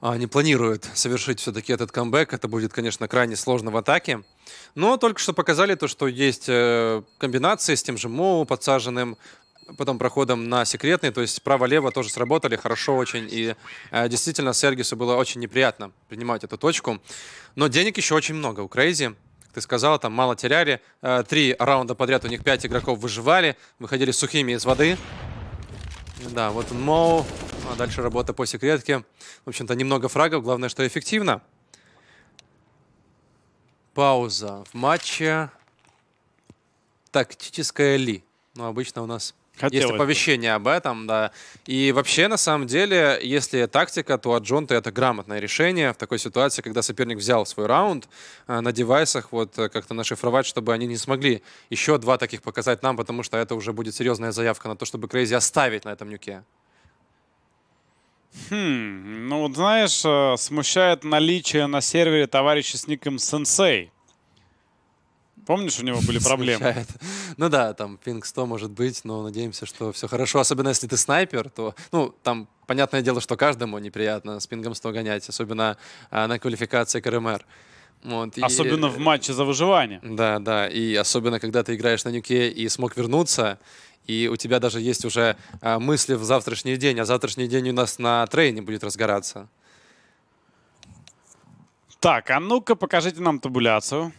А, они планируют совершить все-таки этот камбэк. Это будет, конечно, крайне сложно в атаке. Но только что показали то, что есть э, комбинации с тем же Моу подсаженным, потом проходом на секретный, то есть право-лево тоже сработали хорошо очень, и э, действительно Сергису было очень неприятно принимать эту точку. Но денег еще очень много у Крейзи, как ты сказала, там мало теряли. Э, три раунда подряд у них пять игроков выживали, выходили сухими из воды. Да, вот он Моу, а дальше работа по секретке. В общем-то, немного фрагов, главное, что эффективно. Пауза в матче. Тактическая ли? Ну, обычно у нас Хотелось есть оповещение об этом, да. И вообще, на самом деле, если тактика, то от Джонта это грамотное решение в такой ситуации, когда соперник взял свой раунд э, на девайсах, вот э, как-то нашифровать, чтобы они не смогли еще два таких показать нам, потому что это уже будет серьезная заявка на то, чтобы Крейзи оставить на этом нюке. Хм, ну вот знаешь, э, смущает наличие на сервере товарища с ником Сенсей. Помнишь, у него были проблемы? Ну да, там пинг 100 может быть, но надеемся, что все хорошо. Особенно если ты снайпер, то, ну, там понятное дело, что каждому неприятно с пингом 100 гонять, особенно а, на квалификации КРМР. Вот, особенно и, в матче за выживание. Да, да, и особенно, когда ты играешь на нюке и смог вернуться, и у тебя даже есть уже а, мысли в завтрашний день, а завтрашний день у нас на трейне будет разгораться. Так, а ну-ка покажите нам табуляцию.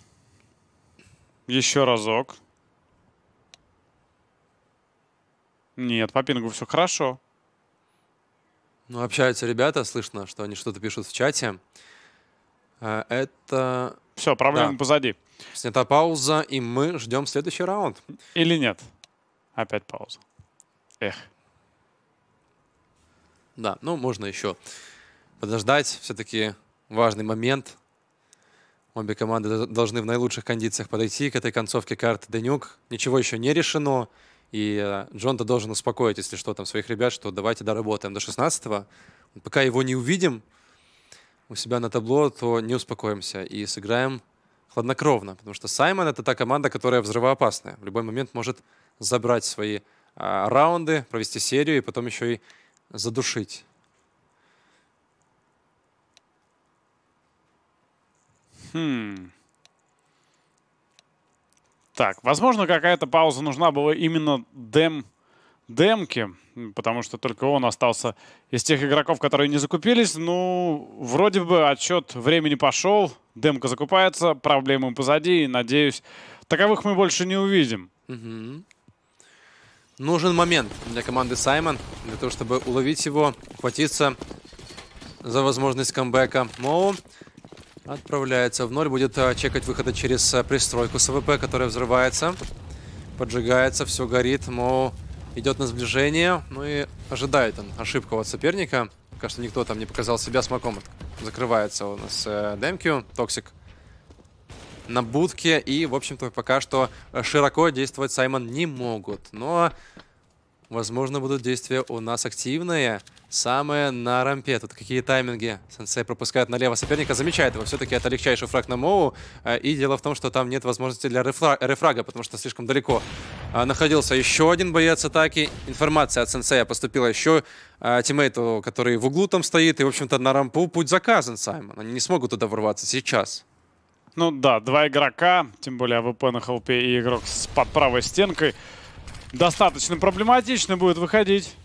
Еще разок. Нет, по пингу все хорошо. Ну, общаются ребята, слышно, что они что-то пишут в чате. Э, это... Все, проблема да. позади. Снята пауза, и мы ждем следующий раунд. Или нет? Опять пауза. Эх. Да, ну можно еще подождать. Все-таки важный момент. Обе команды должны в наилучших кондициях подойти к этой концовке карты Денюк. Ничего еще не решено. И э, Джон-то должен успокоить, если что, там своих ребят, что давайте доработаем до 16-го. Пока его не увидим у себя на табло, то не успокоимся и сыграем хладнокровно. Потому что Саймон — это та команда, которая взрывоопасная. В любой момент может забрать свои а, раунды, провести серию и потом еще и задушить Хм. Так, возможно, какая-то пауза нужна была именно дем демке потому что только он остался из тех игроков, которые не закупились. Ну, вроде бы отсчет времени пошел, демка закупается, проблемы позади, и, надеюсь, таковых мы больше не увидим. Угу. Нужен момент для команды Саймон, для того, чтобы уловить его, хватиться за возможность камбэка Моу. Отправляется в ноль. Будет э, чекать выхода через э, пристройку с АВП, которая взрывается. Поджигается, все горит. Моу идет на сближение. Ну и ожидает он ошибку от соперника. Пока что никто там не показал себя. Смоком закрывается у нас э, Демкью. Токсик на будке. И, в общем-то, пока что э, широко действовать Саймон не могут. Но Возможно, будут действия у нас активные. Самое на рампе. Тут какие тайминги. Сенсей пропускает налево соперника. Замечает его. Все-таки это легчайший фраг на Моу. Э, и дело в том, что там нет возможности для рефра рефрага, потому что слишком далеко э, находился еще один боец атаки. Информация от сенсея поступила еще э, тиммейту, который в углу там стоит. И, в общем-то, на рампу путь заказан, Саймон. Они не смогут туда ворваться сейчас. Ну да, два игрока, тем более АВП на халпе и игрок с под правой стенкой достаточно проблематично будет выходить.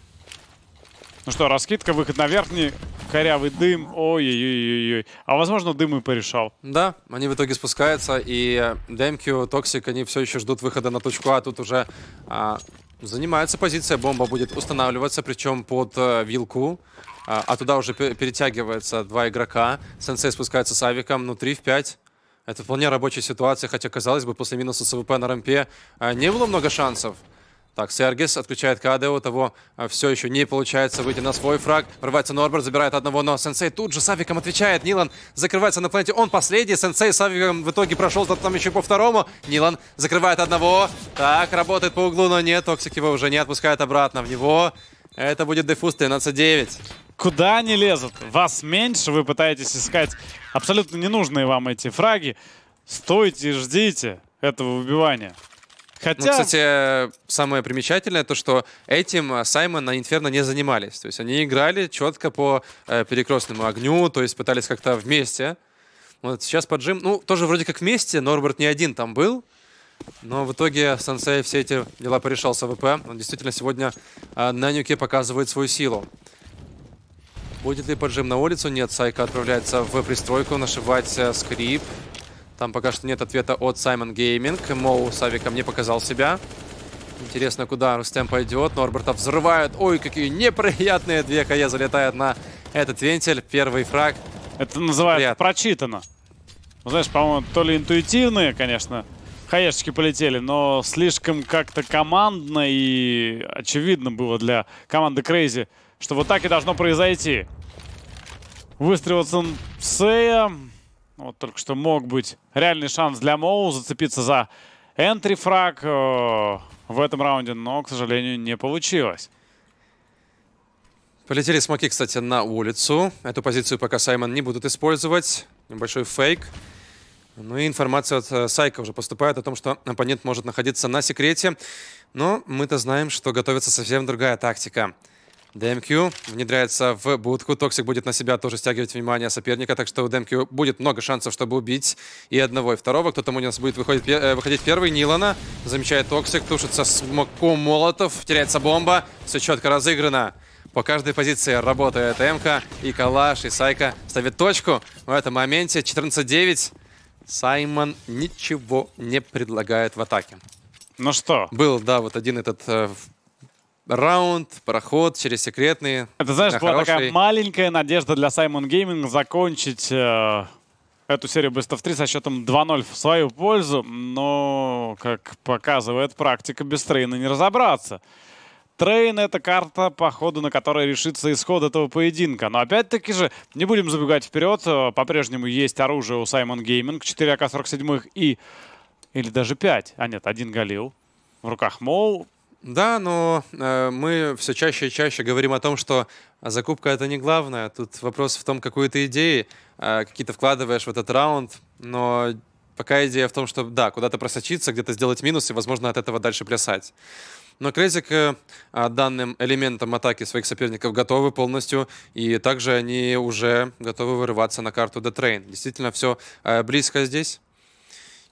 Ну что, раскидка, выход на верхний, корявый дым. Ой-ой-ой-ой. А возможно, дым и порешал. Да, они в итоге спускаются, и DMQ, Токсик, они все еще ждут выхода на точку А. Тут уже а, занимается позиция, бомба будет устанавливаться, причем под а, вилку. А, а туда уже перетягивается два игрока. Сенсей спускается с авиком, внутри 3 в 5. Это вполне рабочая ситуация, хотя, казалось бы, после минуса СВП на рампе а, не было много шансов. Так, Сергис отключает КД, у того э, все еще не получается выйти на свой фраг. Врывается Норбер, забирает одного, но Сенсей тут же Савиком отвечает. Нилан закрывается на планете, он последний. Сенсей Савиком в итоге прошел, там еще по второму. Нилан закрывает одного. Так, работает по углу, но нет, Токсик его уже не отпускает обратно в него. Это будет дефуз 13-9. Куда они лезут? Вас меньше, вы пытаетесь искать абсолютно ненужные вам эти фраги. Стойте и ждите этого убивания. Хотя... Ну, кстати, самое примечательное то, что этим э, Саймон на Инферно не занимались. То есть они играли четко по э, перекрестному огню, то есть пытались как-то вместе. Вот сейчас поджим, ну, тоже вроде как вместе, Норберт не один там был. Но в итоге Сансей все эти дела порешался в АВП. Он действительно сегодня э, на нюке показывает свою силу. Будет ли поджим на улицу? Нет, Сайка отправляется в пристройку, нашивать э, скрип. Там пока что нет ответа от Саймон Гейминг. Моу с мне показал себя. Интересно, куда Рустем пойдет. Норберта взрывают. Ой, какие неприятные две КЕ залетают на этот вентиль. Первый фраг. Это называется Приятно. прочитано. Ну, знаешь, по-моему, то ли интуитивные, конечно, хаешечки полетели, но слишком как-то командно и очевидно было для команды Крейзи, что вот так и должно произойти. Выстрел от Сенсея. Вот только что мог быть реальный шанс для Моу зацепиться за энтри-фраг э, в этом раунде, но, к сожалению, не получилось. Полетели смоки, кстати, на улицу. Эту позицию пока Саймон не будут использовать. Небольшой фейк. Ну и информация от э, Сайка уже поступает о том, что оппонент может находиться на секрете. Но мы-то знаем, что готовится совсем другая тактика. DMQ внедряется в будку. Токсик будет на себя тоже стягивать внимание соперника, так что у DMQ будет много шансов, чтобы убить и одного, и второго. Кто то у нас будет выходить, э, выходить первый. Нилана замечает Токсик, тушится смоком молотов, теряется бомба. Все четко разыграно. По каждой позиции работает МК, и Калаш, и Сайка ставит точку. В этом моменте 14-9. Саймон ничего не предлагает в атаке. Ну что? Был, да, вот один этот э, раунд, проход через секретные. Это, знаешь, была хороший. такая маленькая надежда для Саймон Гейминг закончить э, эту серию Best of 3 со счетом 2-0 в свою пользу, но, как показывает практика, без трейна не разобраться. Трейн — это карта, по ходу на которой решится исход этого поединка. Но опять-таки же, не будем забегать вперед, э, по-прежнему есть оружие у Саймон Гейминг, 4 АК-47 и... Или даже 5. А нет, один Галил. В руках Моу да, но э, мы все чаще и чаще говорим о том, что закупка это не главное. Тут вопрос в том, какую ты идеи, э, какие-то вкладываешь в этот раунд, но пока идея в том, что да, куда-то просочиться, где-то сделать минус и, возможно, от этого дальше плясать. Но Крейзи к э, э, данным элементам атаки своих соперников готовы полностью, и также они уже готовы вырываться на карту Детрейн. Действительно, все э, близко здесь.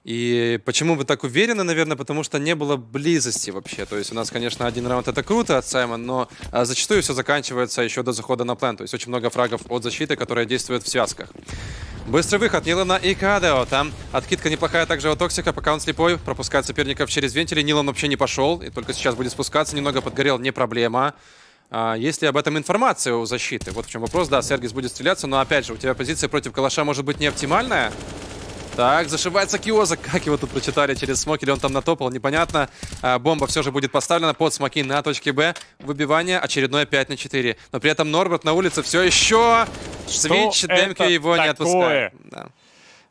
И почему вы так уверены, наверное, потому что не было близости вообще. То есть у нас, конечно, один раунд это круто от Саймон, но а, зачастую все заканчивается еще до захода на план. То есть очень много фрагов от защиты, которые действуют в связках. Быстрый выход Нилана и Кадео. Там откидка неплохая также от Токсика, пока он слепой. Пропускает соперников через вентили. Нилан вообще не пошел. И только сейчас будет спускаться. Немного подгорел, не проблема. А, есть ли об этом информация у защиты? Вот в чем вопрос. Да, Сергис будет стреляться, но опять же, у тебя позиция против Калаша может быть не оптимальная. Так, зашивается Киоза. Как его тут прочитали через смок, или он там натопал, непонятно. А, бомба все же будет поставлена под смоки на точке Б. Выбивание очередное 5 на 4. Но при этом Норберт на улице все еще... Свич, демки его такое? не отпускает. Да. Но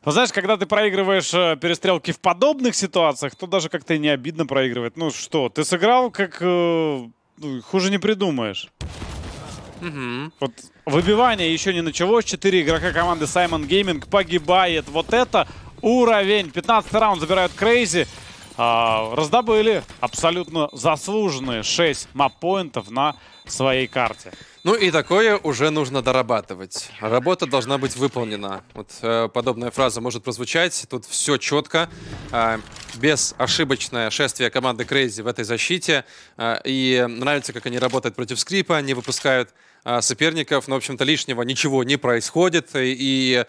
ну, знаешь, когда ты проигрываешь э, перестрелки в подобных ситуациях, то даже как-то и не обидно проигрывать. Ну что, ты сыграл как... Э, ну, хуже не придумаешь. Угу. Вот Выбивание еще не началось. Четыре игрока команды Simon Gaming погибает. Вот это уровень. 15 раунд забирают Crazy. А, раздобыли абсолютно заслуженные 6 маппоинтов на своей карте. Ну и такое уже нужно дорабатывать. Работа должна быть выполнена. Вот э, подобная фраза может прозвучать. Тут все четко. Э, а, безошибочное шествие команды Crazy в этой защите. Э, и нравится, как они работают против скрипа. Они выпускают а, соперников, но, в общем-то, лишнего ничего не происходит, и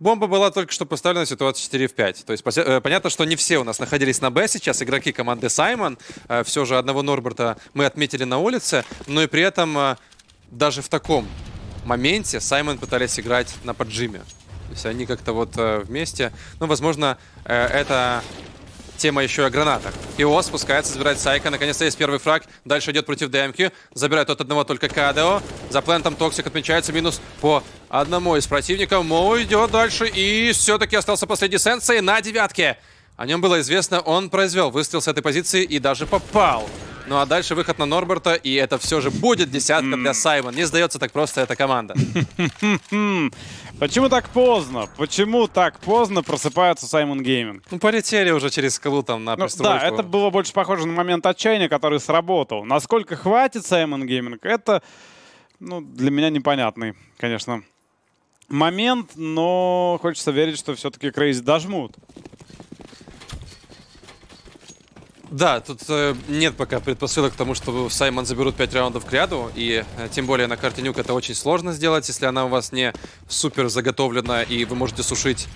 Бомба была только что поставлена в ситуации 4 в 5. То есть э, понятно, что не все у нас находились на Б сейчас, игроки команды Саймон. А, все же одного Норберта мы отметили на улице, но и при этом а, даже в таком моменте Саймон пытались играть на поджиме. То есть они как-то вот э, вместе. Ну, возможно, э, это Тема еще и о гранатах. ИО спускается, забирает Сайка. Наконец-то есть первый фраг. Дальше идет против Демки, Забирает от одного только КДО. За плентом Токсик отмечается минус по одному из противников. Моу идет дальше. И все-таки остался последний сенсей на девятке. О нем было известно, он произвел выстрел с этой позиции и даже попал. Ну а дальше выход на Норберта, и это все же будет десятка для Саймона. Не сдается так просто эта команда. Почему так поздно? Почему так поздно просыпаются Саймон Гейминг? Ну, полетели уже через скалу там на ну, Да, это было больше похоже на момент отчаяния, который сработал. Насколько хватит Саймон Гейминг, это ну, для меня непонятный, конечно, момент, но хочется верить, что все-таки Крейзи дожмут. Да, тут э, нет пока предпосылок к тому, что Саймон заберут 5 раундов к ряду, и э, тем более на карте нюк это очень сложно сделать, если она у вас не супер заготовлена, и вы можете сушить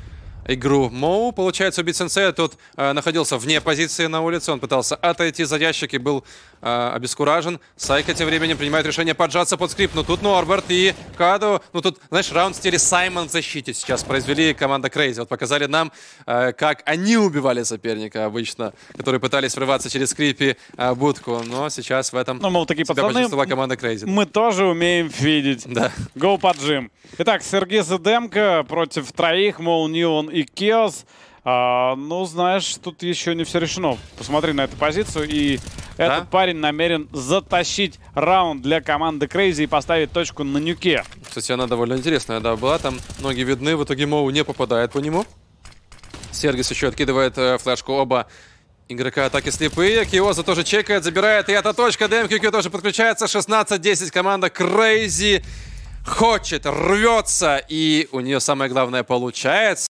игру Моу. Получается, убить сенсея тот э, находился вне позиции на улице, он пытался отойти за ящик и был э, обескуражен. Сайка тем временем принимает решение поджаться под скрип. Но тут Норберт и Каду... Ну тут, знаешь, раунд в стиле Саймон в защите сейчас произвели команда Крейзи. Вот показали нам, э, как они убивали соперника обычно, которые пытались врываться через скрипи э, будку. Но сейчас в этом... Ну, мол, такие пацаны... команда Крейзи. Мы тоже умеем видеть. Да. Go поджим. Итак, Сергей Задемко против троих, Моу Ньюон и Киос. А, ну, знаешь, тут еще не все решено. Посмотри на эту позицию, и да? этот парень намерен затащить раунд для команды Crazy и поставить точку на нюке. Кстати, она довольно интересная, да, была там. Ноги видны, в итоге Моу не попадает по нему. Сергис еще откидывает э, флешку оба Игрока атаки слепые. Киоза тоже чекает, забирает. И эта точка. ДМКК тоже подключается. 16-10. Команда Crazy хочет, рвется. И у нее самое главное получается.